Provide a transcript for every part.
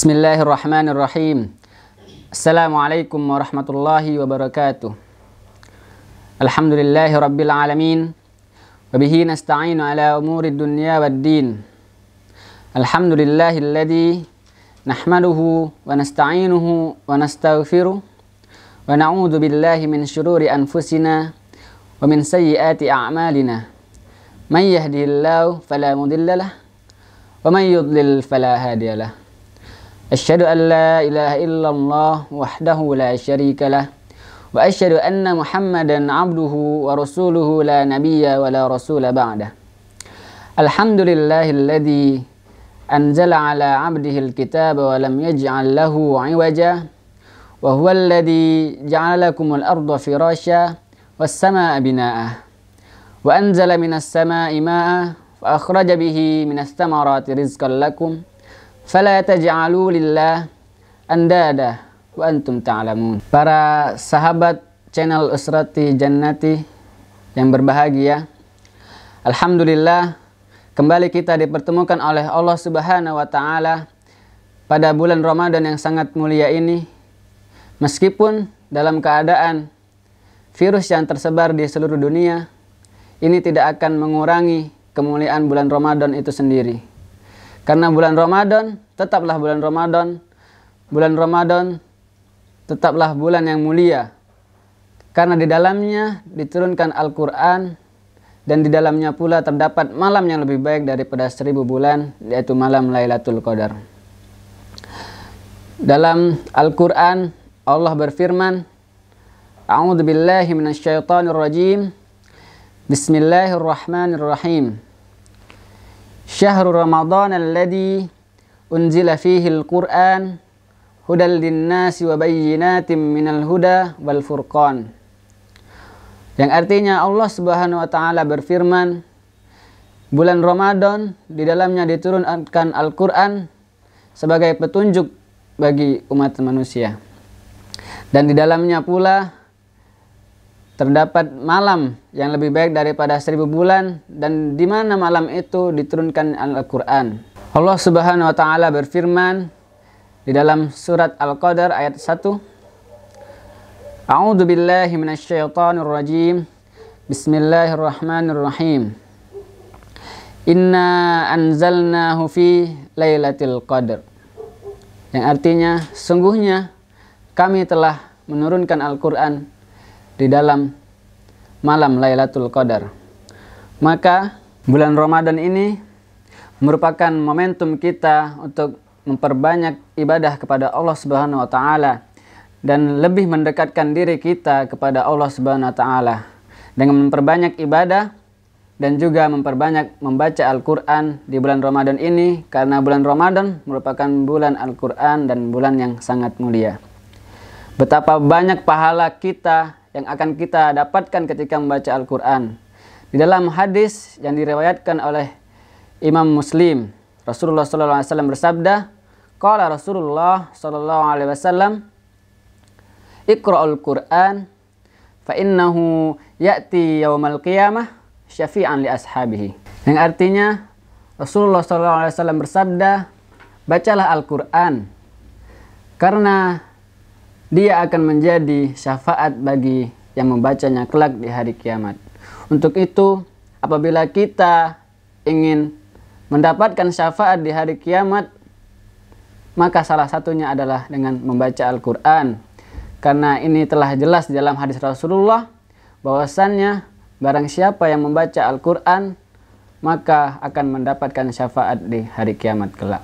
بسم الله الرحمن الرحيم السلام عليكم ورحمة الله وبركاته الحمد لله رب العالمين وبه نستعين على أمور الدنيا والدين الحمد لله الذي نحمده ونستعينه ونستغفره ونعوذ بالله من شرور أنفسنا ومن سيئات أعمالنا من يهده الله فلا مضل له ومن يضلل فلا هادي له أشهد أن لا إله إلا الله وحده لا شريك له وأشهد أن محمدا عبده ورسوله لا نبي ولا رسول بعده الحمد لله الذي أنزل على عبده الكتاب ولم يجعل له عوجا وهو الذي جعل لكم الأرض فراشا والسماء بناء وأنزل من السماء ماء فأخرج به من الثمرات رزقا لكم Fala taj'alu lillah andada wa antum ta'lamun. Para sahabat channel Usrati Jannati yang berbahagia. Alhamdulillah kembali kita dipertemukan oleh Allah Subhanahu wa taala pada bulan Ramadan yang sangat mulia ini. Meskipun dalam keadaan virus yang tersebar di seluruh dunia, ini tidak akan mengurangi kemuliaan bulan Ramadan itu sendiri. Karena bulan Ramadan, tetaplah bulan Ramadan. Bulan Ramadan tetaplah bulan yang mulia. Karena di dalamnya diturunkan Al-Quran dan di dalamnya pula terdapat malam yang lebih baik daripada seribu bulan, yaitu malam Lailatul Qadar. Dalam Al-Quran, Allah berfirman, A'udzu billahi Bismillahirrahmanirrahim syahrul ramadhan alladhi unzila fihi al-Qur'an hudal linnasi wa bayyinatin minal huda wal furqan. Yang artinya Allah Subhanahu wa taala berfirman, bulan Ramadan di dalamnya diturunkan Al-Qur'an sebagai petunjuk bagi umat manusia. Dan di dalamnya pula terdapat malam yang lebih baik daripada seribu bulan dan di mana malam itu diturunkan Al-Quran. Allah Subhanahu wa taala berfirman di dalam surat Al-Qadar ayat 1 A'udzu billahi minasyaitonir rajim Bismillahirrahmanirrahim Inna anzalnahu fi lailatul qadr yang artinya sungguhnya kami telah menurunkan Al-Qur'an di dalam malam Lailatul Qadar. Maka bulan Ramadan ini merupakan momentum kita untuk memperbanyak ibadah kepada Allah Subhanahu wa taala dan lebih mendekatkan diri kita kepada Allah Subhanahu wa taala dengan memperbanyak ibadah dan juga memperbanyak membaca Al-Quran di bulan Ramadan ini karena bulan Ramadan merupakan bulan Al-Quran dan bulan yang sangat mulia. Betapa banyak pahala kita yang akan kita dapatkan ketika membaca Al-Quran. Di dalam hadis yang diriwayatkan oleh Imam Muslim, Rasulullah SAW bersabda, Kala Rasulullah SAW, Iqra'ul Quran, fa'innahu ya'ti yawmal qiyamah syafi'an li ashabihi. Yang artinya, Rasulullah SAW bersabda, Bacalah Al-Quran, karena dia akan menjadi syafaat bagi yang membacanya kelak di hari kiamat. Untuk itu, apabila kita ingin mendapatkan syafaat di hari kiamat, maka salah satunya adalah dengan membaca Al-Quran. Karena ini telah jelas dalam hadis Rasulullah, bahwasannya barang siapa yang membaca Al-Quran, maka akan mendapatkan syafaat di hari kiamat kelak.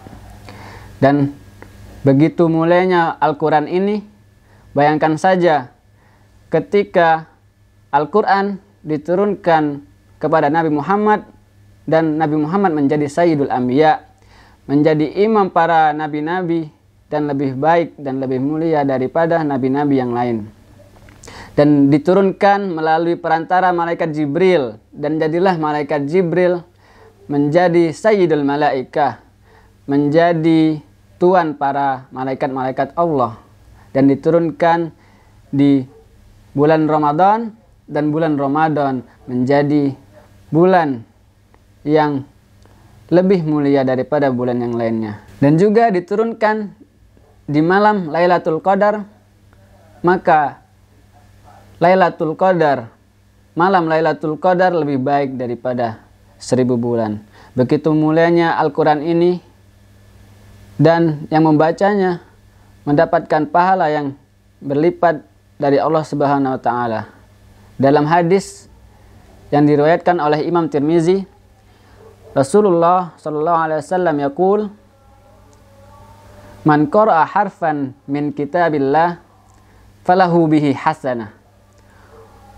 Dan begitu mulainya Al-Quran ini, Bayangkan saja ketika Al-Quran diturunkan kepada Nabi Muhammad dan Nabi Muhammad menjadi Sayyidul Ambiya, menjadi imam para nabi-nabi dan lebih baik dan lebih mulia daripada nabi-nabi yang lain. Dan diturunkan melalui perantara malaikat Jibril dan jadilah malaikat Jibril menjadi Sayyidul Malaikah, menjadi tuan para malaikat-malaikat Allah dan diturunkan di bulan Ramadan dan bulan Ramadan menjadi bulan yang lebih mulia daripada bulan yang lainnya dan juga diturunkan di malam Lailatul Qadar maka Lailatul Qadar malam Lailatul Qadar lebih baik daripada seribu bulan begitu mulianya Al-Quran ini dan yang membacanya mendapatkan pahala yang berlipat dari Allah Subhanahu wa taala. Dalam hadis yang diriwayatkan oleh Imam Tirmizi, Rasulullah sallallahu alaihi wasallam yaqul Man qara'a harfan min kitabillah falahu bihi hasanah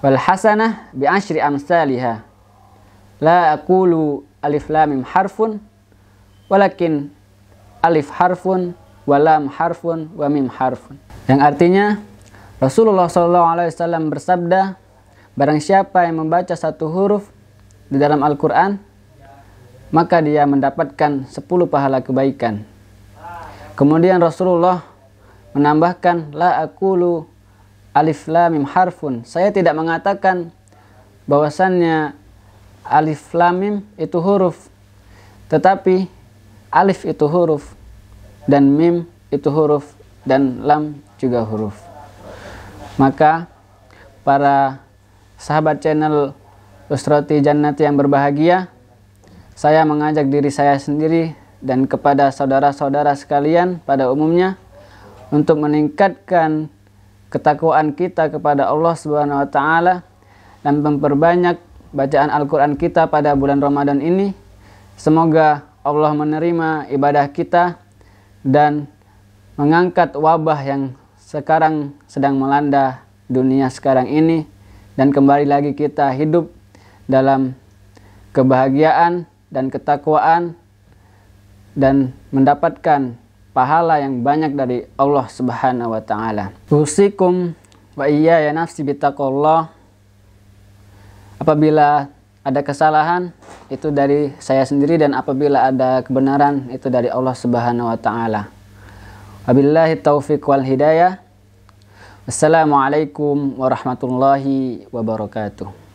wal hasanah bi asyri amsalihah. la aqulu alif lam harfun walakin alif harfun walam harfun wa mim harfun. Yang artinya Rasulullah SAW bersabda, barang siapa yang membaca satu huruf di dalam Al-Qur'an, maka dia mendapatkan sepuluh pahala kebaikan. Kemudian Rasulullah menambahkan la akulu alif lam mim harfun. Saya tidak mengatakan bahwasannya alif lamim itu huruf. Tetapi alif itu huruf dan mim itu huruf dan lam juga huruf. Maka para sahabat channel Usroti Jannati yang berbahagia, saya mengajak diri saya sendiri dan kepada saudara-saudara sekalian pada umumnya untuk meningkatkan ketakwaan kita kepada Allah Subhanahu wa taala dan memperbanyak bacaan Al-Qur'an kita pada bulan Ramadan ini. Semoga Allah menerima ibadah kita dan mengangkat wabah yang sekarang sedang melanda dunia sekarang ini dan kembali lagi kita hidup dalam kebahagiaan dan ketakwaan dan mendapatkan pahala yang banyak dari Allah Subhanahu wa taala. Usikum wa iyaya nafsi bitaqallah. Apabila ada kesalahan itu dari saya sendiri dan apabila ada kebenaran itu dari Allah Subhanahu wa taala. Wabillahi taufiq wal hidayah. Assalamualaikum warahmatullahi wabarakatuh.